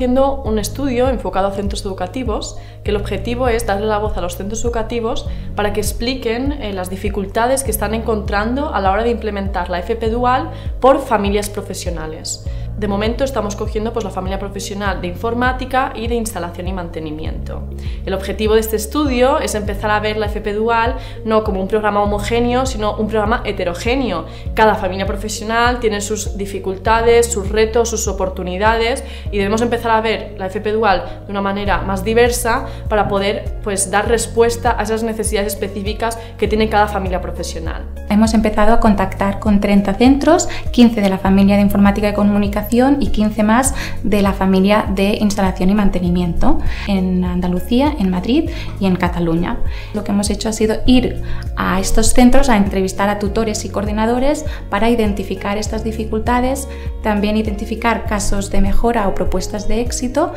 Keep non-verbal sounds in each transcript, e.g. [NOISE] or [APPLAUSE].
haciendo un estudio enfocado a centros educativos, que el objetivo es darle la voz a los centros educativos para que expliquen eh, las dificultades que están encontrando a la hora de implementar la FP Dual por familias profesionales. De momento estamos cogiendo pues, la familia profesional de informática y de instalación y mantenimiento. El objetivo de este estudio es empezar a ver la FP Dual no como un programa homogéneo, sino un programa heterogéneo. Cada familia profesional tiene sus dificultades, sus retos, sus oportunidades y debemos empezar a ver la FP Dual de una manera más diversa para poder pues, dar respuesta a esas necesidades específicas que tiene cada familia profesional. Hemos empezado a contactar con 30 centros, 15 de la familia de informática y comunicación y 15 más de la familia de Instalación y Mantenimiento en Andalucía, en Madrid y en Cataluña. Lo que hemos hecho ha sido ir a estos centros a entrevistar a tutores y coordinadores para identificar estas dificultades, también identificar casos de mejora o propuestas de éxito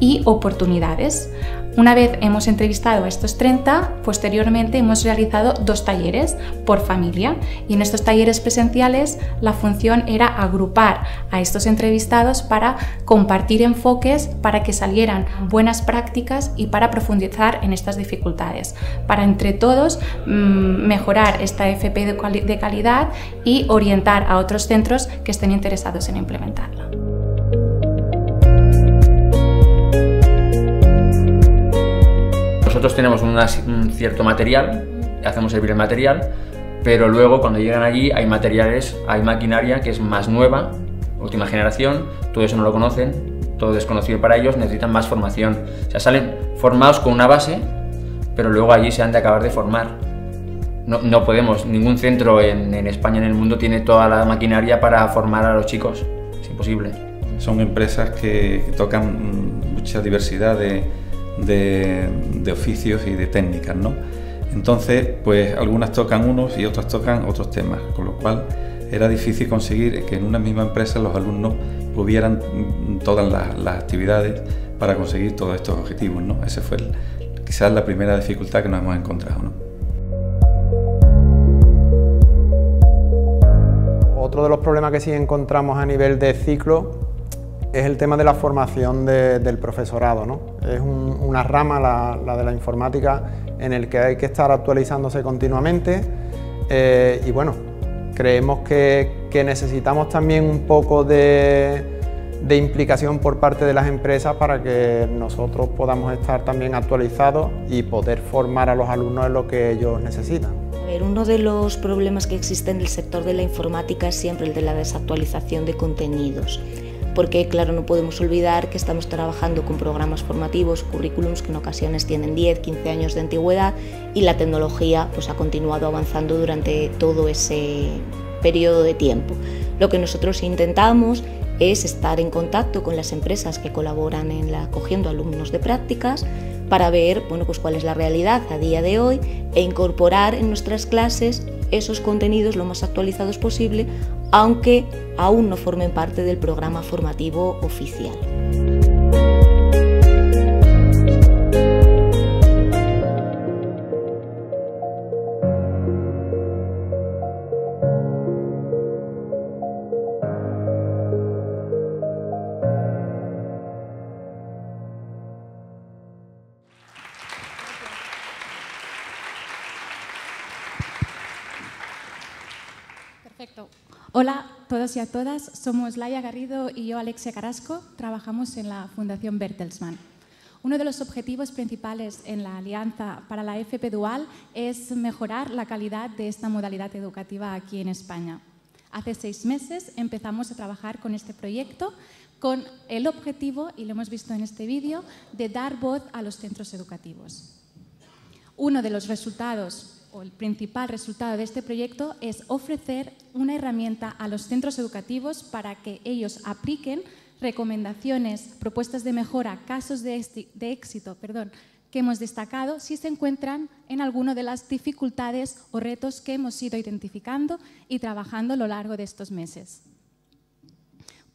y oportunidades. Una vez hemos entrevistado a estos 30, posteriormente hemos realizado dos talleres por familia y en estos talleres presenciales la función era agrupar a estos entrevistados para compartir enfoques, para que salieran buenas prácticas y para profundizar en estas dificultades, para entre todos mm, mejorar esta FP de calidad y orientar a otros centros que estén interesados en implementarla. tenemos un cierto material, hacemos servir el material, pero luego cuando llegan allí hay materiales, hay maquinaria que es más nueva, última generación, todo eso no lo conocen, todo desconocido para ellos, necesitan más formación. O sea, salen formados con una base, pero luego allí se han de acabar de formar. No, no podemos, ningún centro en, España, en el mundo, tiene toda la maquinaria para formar a los chicos. Es imposible. Son empresas que tocan mucha diversidad de, de, oficios y de técnicas, ¿no? Entonces, pues algunas tocan unos y otras tocan otros temas, con lo cual era difícil conseguir que en una misma empresa los alumnos pudieran mm, todas las, actividades para conseguir todos estos objetivos, ¿no? Ese fue quizás la primera dificultad que nos hemos encontrado, Otro de los problemas que sí encontramos a nivel de ciclo es el tema de la formación del profesorado. ¿no? Es una rama, la, de la informática, en el que hay que estar actualizándose continuamente eh, y bueno, creemos que, necesitamos también un poco de, implicación por parte de las empresas para que nosotros podamos estar también actualizados y poder formar a los alumnos en lo que ellos necesitan uno de los problemas que existe en el sector de la informática es siempre el de la desactualización de contenidos porque claro, no podemos olvidar que estamos trabajando con programas formativos, currículums que en ocasiones tienen 10, 15 años de antigüedad y la tecnología pues, ha continuado avanzando durante todo ese periodo de tiempo. Lo que nosotros intentamos es estar en contacto con las empresas que colaboran en la acogiendo alumnos de prácticas para ver bueno, pues, cuál es la realidad a día de hoy e incorporar en nuestras clases esos contenidos lo más actualizados posible, aunque aún no formen parte del programa formativo oficial. todos y a todas. Somos Laia Garrido y yo, Alexia Carasco. Trabajamos en la Fundación Bertelsmann. Uno de los objetivos principales en la Alianza para la FP Dual es mejorar la calidad de esta modalidad educativa aquí en España. Hace seis meses empezamos a trabajar con este proyecto con el objetivo, y lo hemos visto en este vídeo, de dar voz a los centros educativos. Uno de los resultados el principal resultado de este proyecto es ofrecer una herramienta a los centros educativos para que ellos apliquen recomendaciones, propuestas de mejora, casos de, éxito, que hemos destacado si se encuentran en alguna de las dificultades o retos que hemos ido identificando y trabajando a lo largo de estos meses.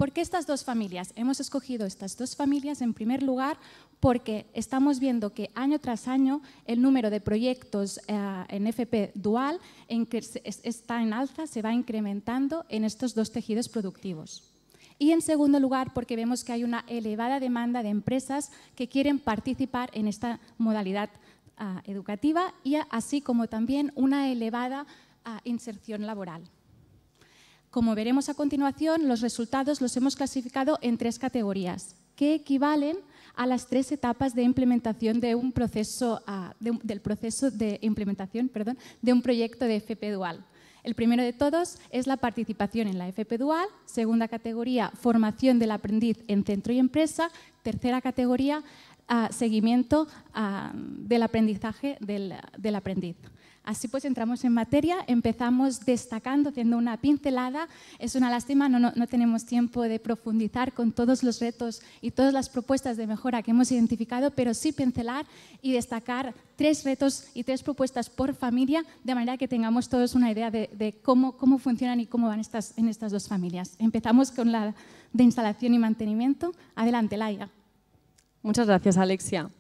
¿Por qué estas dos familias? Hemos escogido estas dos familias en primer lugar porque estamos viendo que año tras año el número de proyectos eh, en FP dual en que está en alza, se va incrementando en estos dos tejidos productivos. Y en segundo lugar, porque vemos que hay una elevada demanda de empresas que quieren participar en esta modalidad ah, educativa y así como también una elevada ah, inserción laboral. Como veremos a continuación, los resultados los hemos clasificado en tres categorías, que equivalen a las tres etapas de implementación de un del proceso de implementación de un proyecto de FP dual. El primero de todos es la participación en la FP dual, segunda categoría, formación del aprendiz en centro y empresa, tercera categoría, ah, seguimiento ah, del aprendizaje del aprendiz. Así pues, entramos en materia, empezamos destacando, haciendo una pincelada. Es una lástima, no, tenemos tiempo de profundizar con todos los retos y todas las propuestas de mejora que hemos identificado, pero sí pincelar y destacar tres retos y tres propuestas por familia, de manera que tengamos todos una idea de, cómo, cómo funcionan y cómo van estas, en estas dos familias. Empezamos con la de instalación y mantenimiento. Adelante, Laia. Muchas gracias, Alexia.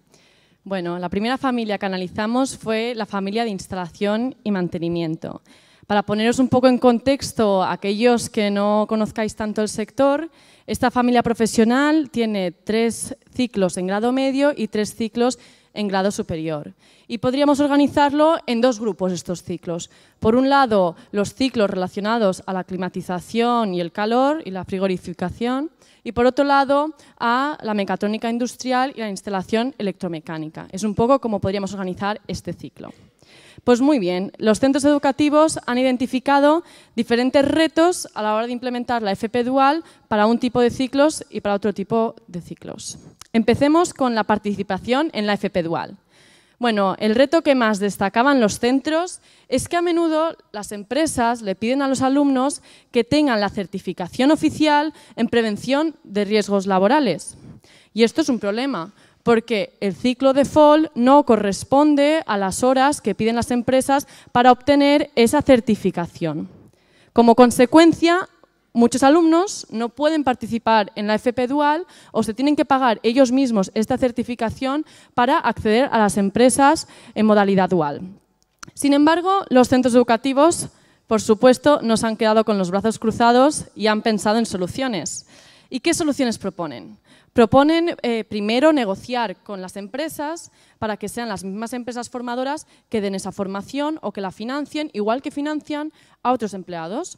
Bueno, la primera familia que analizamos fue la familia de instalación y mantenimiento. Para poneros un poco en contexto, aquellos que no conozcáis tanto el sector, esta familia profesional tiene tres ciclos en grado medio y tres ciclos en grado superior. Y podríamos organizarlo en dos grupos estos ciclos. Por un lado, los ciclos relacionados a la climatización y el calor y la frigorificación, y por otro lado, a la mecatrónica industrial y la instalación electromecánica. Es un poco como podríamos organizar este ciclo. Pues muy bien, los centros educativos han identificado diferentes retos a la hora de implementar la FP Dual para un tipo de ciclos y para otro tipo de ciclos. Empecemos con la participación en la FP Dual. Bueno, el reto que más destacaban los centros es que a menudo las empresas le piden a los alumnos que tengan la certificación oficial en prevención de riesgos laborales. Y esto es un problema, porque el ciclo de FOL no corresponde a las horas que piden las empresas para obtener esa certificación. Como consecuencia, Muchos alumnos no pueden participar en la FP Dual o se tienen que pagar ellos mismos esta certificación para acceder a las empresas en modalidad dual. Sin embargo, los centros educativos, por supuesto, nos han quedado con los brazos cruzados y han pensado en soluciones. ¿Y qué soluciones proponen? Proponen eh, primero negociar con las empresas para que sean las mismas empresas formadoras que den esa formación o que la financien, igual que financian a otros empleados.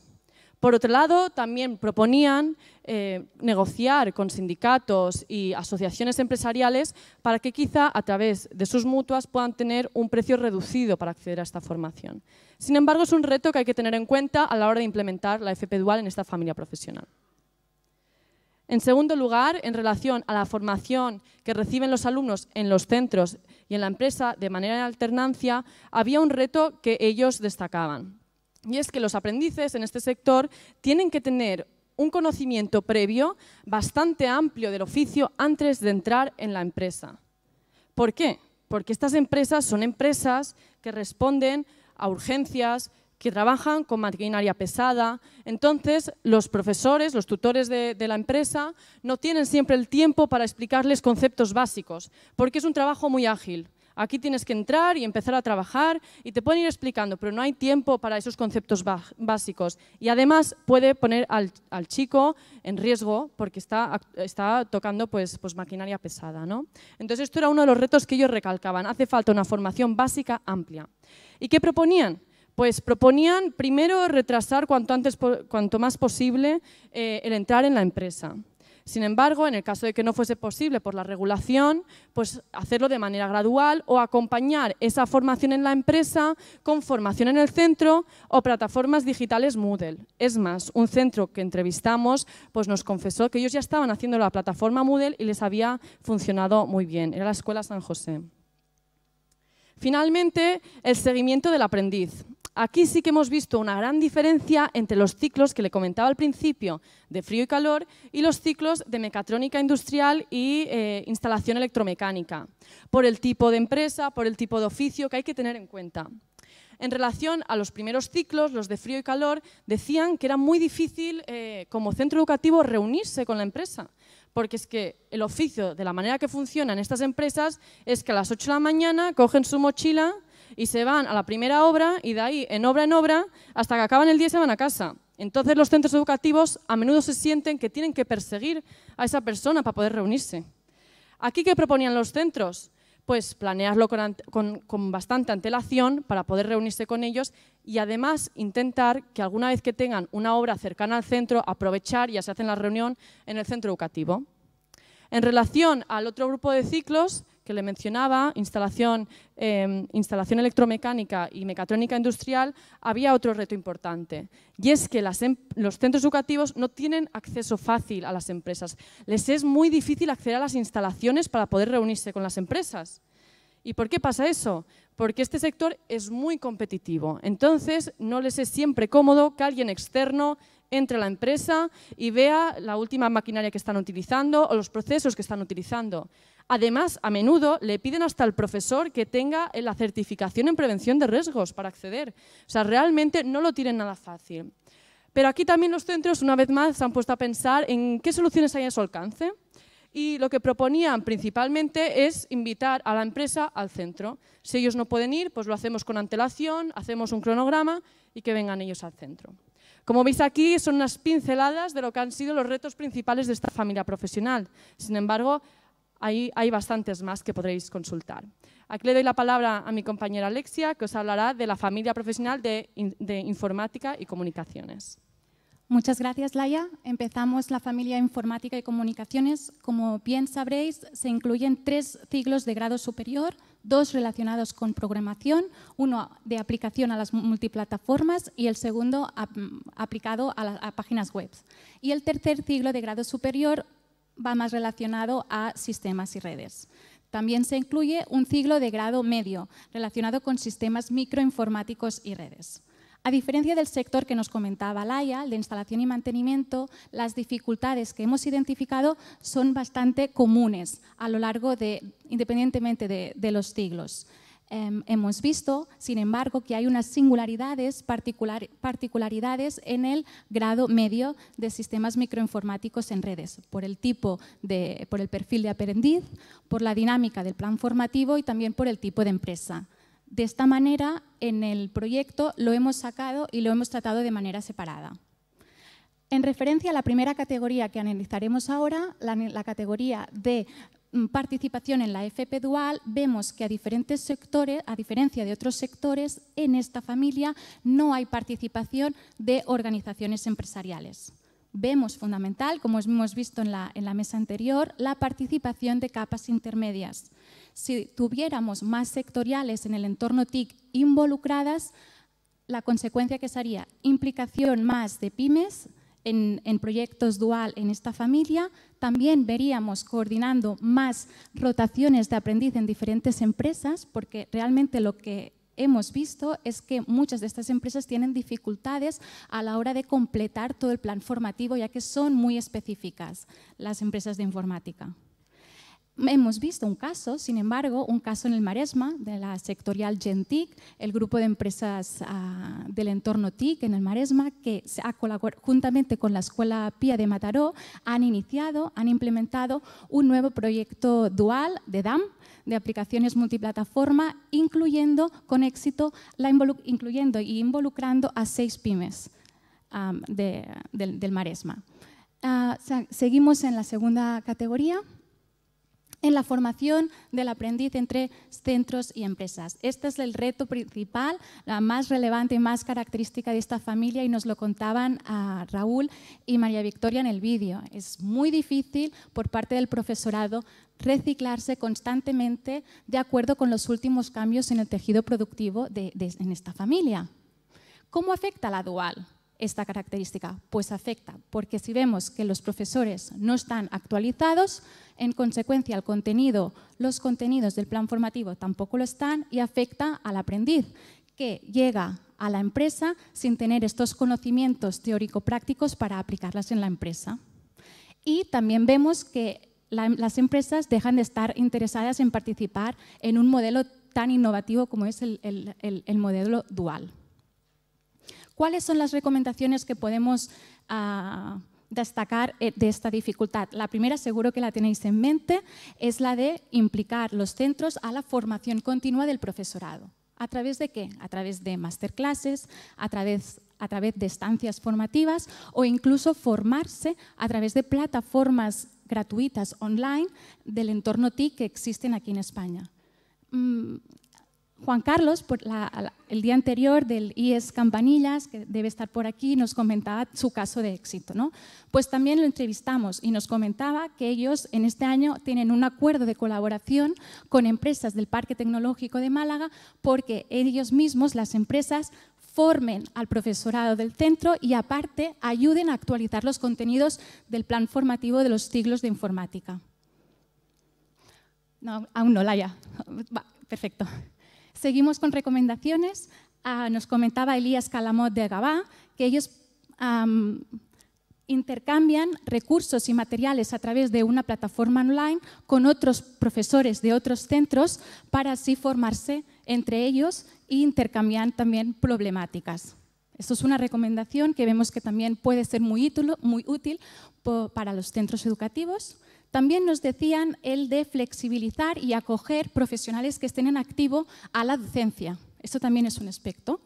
Por otro lado, también proponían eh, negociar con sindicatos y asociaciones empresariales para que quizá a través de sus mutuas puedan tener un precio reducido para acceder a esta formación. Sin embargo, es un reto que hay que tener en cuenta a la hora de implementar la FP Dual en esta familia profesional. En segundo lugar, en relación a la formación que reciben los alumnos en los centros y en la empresa de manera de alternancia, había un reto que ellos destacaban y es que los aprendices en este sector tienen que tener un conocimiento previo bastante amplio del oficio antes de entrar en la empresa. ¿Por qué? Porque estas empresas son empresas que responden a urgencias, que trabajan con maquinaria pesada. Entonces, los profesores, los tutores de, de, la empresa, no tienen siempre el tiempo para explicarles conceptos básicos, porque es un trabajo muy ágil. Aquí tienes que entrar y empezar a trabajar y te pueden ir explicando, pero no hay tiempo para esos conceptos básicos. Y además puede poner al, chico en riesgo porque está, tocando pues, pues, maquinaria pesada. ¿no? Entonces esto era uno de los retos que ellos recalcaban. Hace falta una formación básica amplia. ¿Y qué proponían? Pues proponían primero retrasar cuanto, antes, cuanto más posible eh, el entrar en la empresa. Sin embargo, en el caso de que no fuese posible por la regulación, pues hacerlo de manera gradual o acompañar esa formación en la empresa con formación en el centro o plataformas digitales Moodle. Es más, un centro que entrevistamos pues nos confesó que ellos ya estaban haciendo la plataforma Moodle y les había funcionado muy bien. Era la Escuela San José. Finalmente, el seguimiento del aprendiz. Aquí sí que hemos visto una gran diferencia entre los ciclos que le comentaba al principio de frío y calor y los ciclos de mecatrónica industrial y eh, instalación electromecánica, por el tipo de empresa, por el tipo de oficio que hay que tener en cuenta. En relación a los primeros ciclos, los de frío y calor, decían que era muy difícil eh, como centro educativo reunirse con la empresa, porque es que el oficio, de la manera que funcionan estas empresas, es que a las 8 de la mañana cogen su mochila, y se van a la primera obra y de ahí en obra en obra hasta que acaban el día y se van a casa. Entonces los centros educativos a menudo se sienten que tienen que perseguir a esa persona para poder reunirse. ¿Aquí qué proponían los centros? Pues planearlo con, bastante antelación para poder reunirse con ellos y además intentar que alguna vez que tengan una obra cercana al centro, aprovechar y así hacen la reunión en el centro educativo. En relación al otro grupo de ciclos, que le mencionaba, instalación, em, instalación electromecánica y mecatrónica industrial, había otro reto importante. Y es que em, los centros educativos no tienen acceso fácil a las empresas. Les es muy difícil acceder a las instalaciones para poder reunirse con las empresas. ¿Y por qué pasa eso? Porque este sector es muy competitivo. Entonces, no les es siempre cómodo que alguien externo entre a la empresa y vea la última maquinaria que están utilizando o los procesos que están utilizando. Además, a menudo le piden hasta al profesor que tenga la certificación en prevención de riesgos para acceder. O sea, realmente no lo tienen nada fácil. Pero aquí también los centros, una vez más, se han puesto a pensar en qué soluciones hay a su alcance. Y lo que proponían principalmente es invitar a la empresa al centro. Si ellos no pueden ir, pues lo hacemos con antelación, hacemos un cronograma y que vengan ellos al centro. Como veis aquí, son unas pinceladas de lo que han sido los retos principales de esta familia profesional. Sin embargo, Ahí hay bastantes más que podréis consultar. Aquí le doy la palabra a mi compañera Alexia, que os hablará de la familia profesional de, informática y comunicaciones. Muchas gracias, Laia. Empezamos la familia informática y comunicaciones. Como bien sabréis, se incluyen tres ciclos de grado superior, dos relacionados con programación, uno de aplicación a las multiplataformas y el segundo aplicado a, páginas web. Y el tercer ciclo de grado superior va más relacionado a sistemas y redes. También se incluye un ciclo de grado medio relacionado con sistemas microinformáticos y redes. A diferencia del sector que nos comentaba Laia, de instalación y mantenimiento, las dificultades que hemos identificado son bastante comunes a lo largo de, independientemente de, de los siglos. Em, hemos visto, sin embargo, que hay unas singularidades, particularidades en el grado medio de sistemas microinformáticos en redes, por el tipo de, por el perfil de aprendiz, por la dinámica del plan formativo y también por el tipo de empresa. De esta manera, en el proyecto lo hemos sacado y lo hemos tratado de manera separada. En referencia a la primera categoría que analizaremos ahora, la categoría de Mm, participación en la FP dual, vemos que a diferentes sectores, a diferencia de otros sectores, en esta familia no hay participación de organizaciones empresariales. Vemos fundamental, como hemos visto en la, en la mesa anterior, la participación de capas intermedias. Si tuviéramos más sectoriales en el entorno TIC involucradas, la consecuencia que sería implicación más de pymes, en, proyectos dual en esta familia. También veríamos coordinando más rotaciones de aprendiz en diferentes empresas, porque realmente lo que hemos visto es que muchas de estas empresas tienen dificultades a la hora de completar todo el plan formativo, ya que son muy específicas las empresas de informática. Hemos visto un caso, sin embargo, un caso en el Maresma de la sectorial Gentic, el grupo de empresas ah, del entorno TIC en el Maresma, que se ha juntamente con la Escuela Pía de Mataró han iniciado, han implementado un nuevo proyecto dual de DAM, de aplicaciones multiplataforma, incluyendo con éxito, la incluyendo y involucrando a seis pymes del, Maresma. Ah, seguimos en la segunda categoría en la formación del aprendiz entre centros y empresas. Este es el reto principal, la más relevante y más característica de esta familia y nos lo contaban a Raúl y María Victoria en el vídeo. Es muy difícil por parte del profesorado reciclarse constantemente de acuerdo con los últimos cambios en el tejido productivo en esta familia. ¿Cómo afecta la dual? esta característica? Pues afecta, porque si vemos que los profesores no están actualizados, en consecuencia el contenido, los contenidos del plan formativo tampoco lo están y afecta al aprendiz, que llega a la empresa sin tener estos conocimientos teórico-prácticos para aplicarlas en la empresa. Y también vemos que em, las empresas dejan de estar interesadas en participar en un modelo tan innovativo como es el, el modelo dual. ¿Cuáles son las recomendaciones que podemos ah, destacar eh, de esta dificultad? La primera, seguro que la tenéis en mente, es la de implicar los centros a la formación continua del profesorado. ¿A través de qué? A través de masterclasses, a través, a través de estancias formativas o incluso formarse a través de plataformas gratuitas online del entorno TIC que existen aquí en España. Mm, Juan Carlos, el día anterior del IES Campanillas, que debe estar por aquí, nos comentaba su caso de éxito. ¿no? Pues también lo entrevistamos y nos comentaba que ellos en este año tienen un acuerdo de colaboración con empresas del Parque Tecnológico de Málaga porque ellos mismos, las empresas, formen al profesorado del centro y aparte ayuden a actualizar los contenidos del plan formativo de los siglos de informática. No, aún no, la haya. perfecto. Seguimos con recomendaciones. Ah, nos comentaba Elías Calamot de Gabá que ellos intercambian recursos y materiales a través de una plataforma online con otros profesores de otros centros para así formarse entre ellos e intercambian también problemáticas. Esto es una recomendación que vemos que también puede ser muy útil para los centros educativos. También nos decían el de flexibilizar y acoger profesionales que estén en activo a la docencia. Esto también es un aspecto.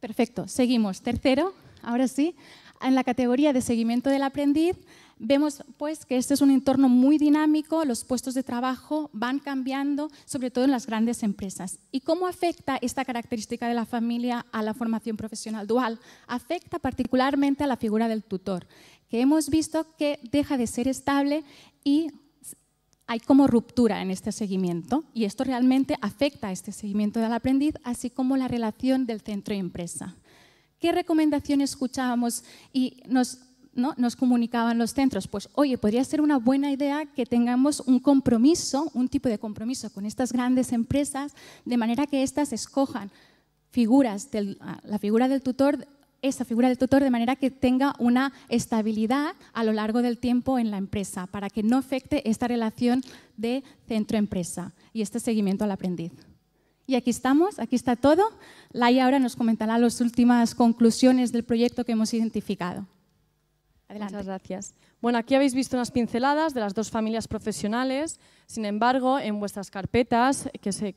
Perfecto, seguimos. Tercero, ahora sí, en la categoría de seguimiento del aprendiz, vemos pues que este es un entorno muy dinámico, los puestos de trabajo van cambiando, sobre todo en las grandes empresas. ¿Y cómo afecta esta característica de la familia a la formación profesional dual? Afecta particularmente a la figura del tutor que hemos visto que deja de ser estable y hay como ruptura en este seguimiento y esto realmente afecta a este seguimiento del aprendiz, así como la relación del centro y empresa. ¿Qué recomendación escuchábamos y nos, ¿no? nos comunicaban los centros? Pues, oye, podría ser una buena idea que tengamos un compromiso, un tipo de compromiso con estas grandes empresas, de manera que éstas escojan figuras, del, ah, la figura del tutor esa figura del tutor de manera que tenga una estabilidad a lo largo del tiempo en la empresa, para que no afecte esta relación de centro-empresa y este seguimiento al aprendiz. Y aquí estamos, aquí está todo. Laia ahora nos comentará las últimas conclusiones del proyecto que hemos identificado. Adelante. Muchas gracias. Bueno, aquí habéis visto unas pinceladas de las dos familias profesionales. Sin embargo, en vuestras carpetas que se,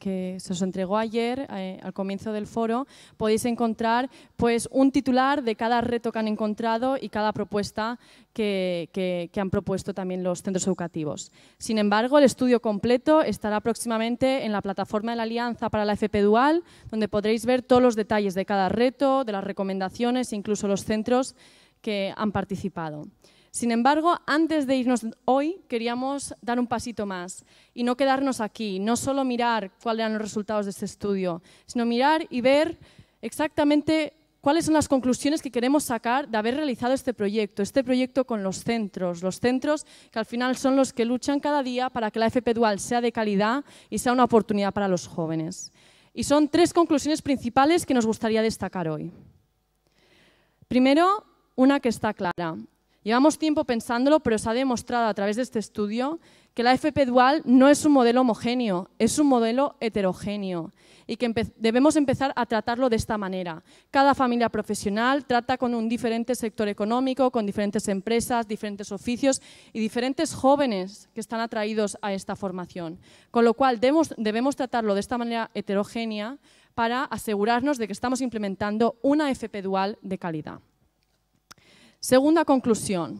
os entregó ayer eh, al comienzo del foro, podéis encontrar pues, un titular de cada reto que han encontrado y cada propuesta que, han propuesto también los centros educativos. Sin embargo, el estudio completo estará próximamente en la plataforma de la Alianza para la FP Dual, donde podréis ver todos los detalles de cada reto, de las recomendaciones, e incluso los centros que han participado. Sin embargo, antes de irnos hoy, queríamos dar un pasito más y no quedarnos aquí, no solo mirar cuáles eran los resultados de este estudio, sino mirar y ver exactamente cuáles son las conclusiones que queremos sacar de haber realizado este proyecto, este proyecto con los centros, los centros que al final son los que luchan cada día para que la FP Dual sea de calidad y sea una oportunidad para los jóvenes. Y son tres conclusiones principales que nos gustaría destacar hoy. Primero, una que está clara. Llevamos tiempo pensándolo, pero se ha demostrado a través de este estudio que la FP dual no es un modelo homogéneo, es un modelo heterogéneo y que debemos empezar a tratarlo de esta manera. Cada familia profesional trata con un diferente sector económico, con diferentes empresas, diferentes oficios y diferentes jóvenes que están atraídos a esta formación. Con lo cual debemos tratarlo de esta manera heterogénea para asegurarnos de que estamos implementando una FP dual de calidad. Segunda conclusión.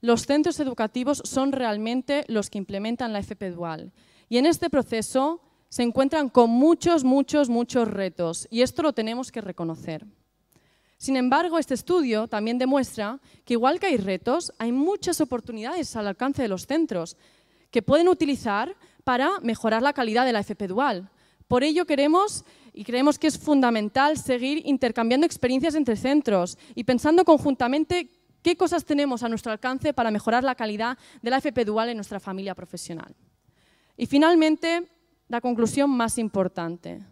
Los centros educativos son realmente los que implementan la FP Dual. Y en este proceso se encuentran con muchos, muchos, muchos retos. Y esto lo tenemos que reconocer. Sin embargo, este estudio también demuestra que igual que hay retos, hay muchas oportunidades al alcance de los centros que pueden utilizar para mejorar la calidad de la FP Dual. Por ello queremos y creemos que es fundamental seguir intercambiando experiencias entre centros y pensando conjuntamente qué cosas tenemos a nuestro alcance para mejorar la calidad de la FP Dual en nuestra familia profesional. Y finalmente, la conclusión más importante.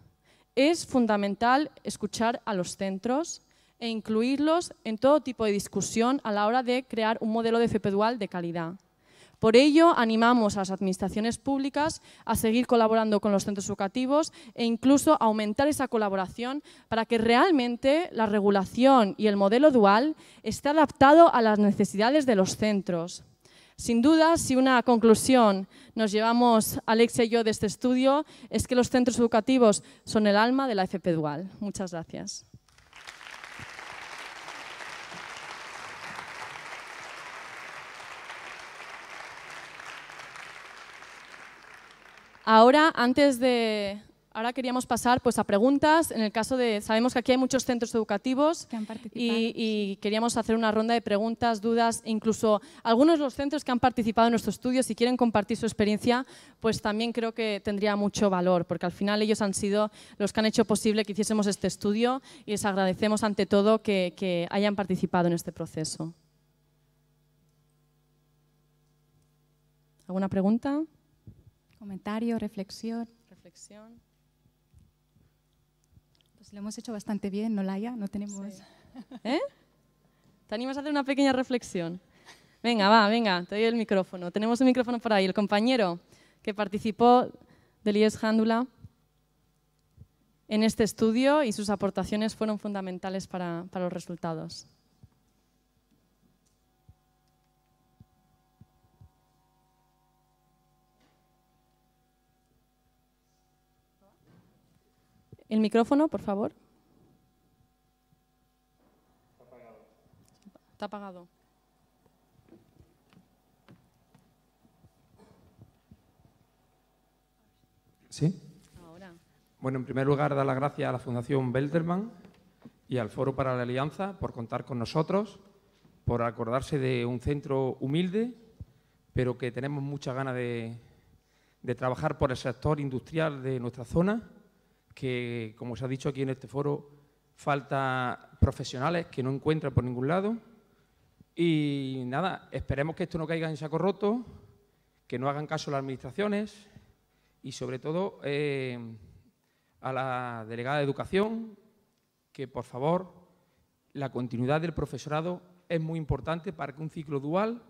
Es fundamental escuchar a los centros e incluirlos en todo tipo de discusión a la hora de crear un modelo de FP Dual de calidad. Por ello, animamos a las administraciones públicas a seguir colaborando con los centros educativos e incluso aumentar esa colaboración para que realmente la regulación y el modelo dual esté adaptado a las necesidades de los centros. Sin duda, si una conclusión nos llevamos Alexia y yo de este estudio es que los centros educativos son el alma de la FP Dual. Muchas gracias. Ahora, antes de, Ahora queríamos pasar pues, a preguntas. En el caso de, sabemos que aquí hay muchos centros educativos y, queríamos hacer una ronda de preguntas, dudas, incluso algunos de los centros que han participado en nuestro estudio, si quieren compartir su experiencia, pues también creo que tendría mucho valor, porque al final ellos han sido los que han hecho posible que hiciésemos este estudio y les agradecemos ante todo que, que hayan participado en este proceso. ¿Alguna pregunta? comentario, reflexión. Reflexión. Pues lo hemos hecho bastante bien, ¿no, Laia? No tenemos... [LAUGHS] ¿Eh? ¿Te animas a hacer una pequeña reflexión? Venga, va, venga, te doy el micrófono. Tenemos un micrófono por ahí. El compañero que participó del IES Handula en este estudio y sus aportaciones fueron fundamentales para los resultados. El micrófono, por favor. Está apagado. ¿Sí? Ahora. Bueno, en primer lugar, dar las gracias a la Fundación Belderman y al Foro para la Alianza por contar con nosotros, por acordarse de un centro humilde, pero que tenemos muchas ganas de trabajar por el sector industrial de nuestra zona que, como se ha dicho aquí en este foro, falta profesionales que no encuentran por ningún lado. Y nada, esperemos que esto no caiga en saco roto, que no hagan caso las administraciones y sobre todo eh, a la delegada de educación, que por favor la continuidad del profesorado es muy importante para que un ciclo dual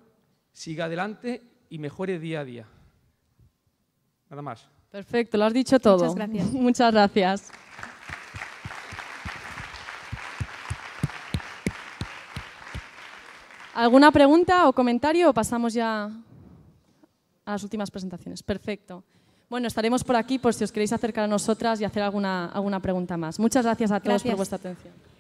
siga adelante y mejore día a día. Nada más. Perfecto, lo has dicho todo. Muchas gracias. [LAUGHS] Muchas gracias. ¿Alguna pregunta o comentario o pasamos ya a las últimas presentaciones? Perfecto. Bueno, estaremos por aquí por si os queréis acercar a nosotras y hacer alguna, alguna pregunta más. Muchas gracias a todos por vuestra atención.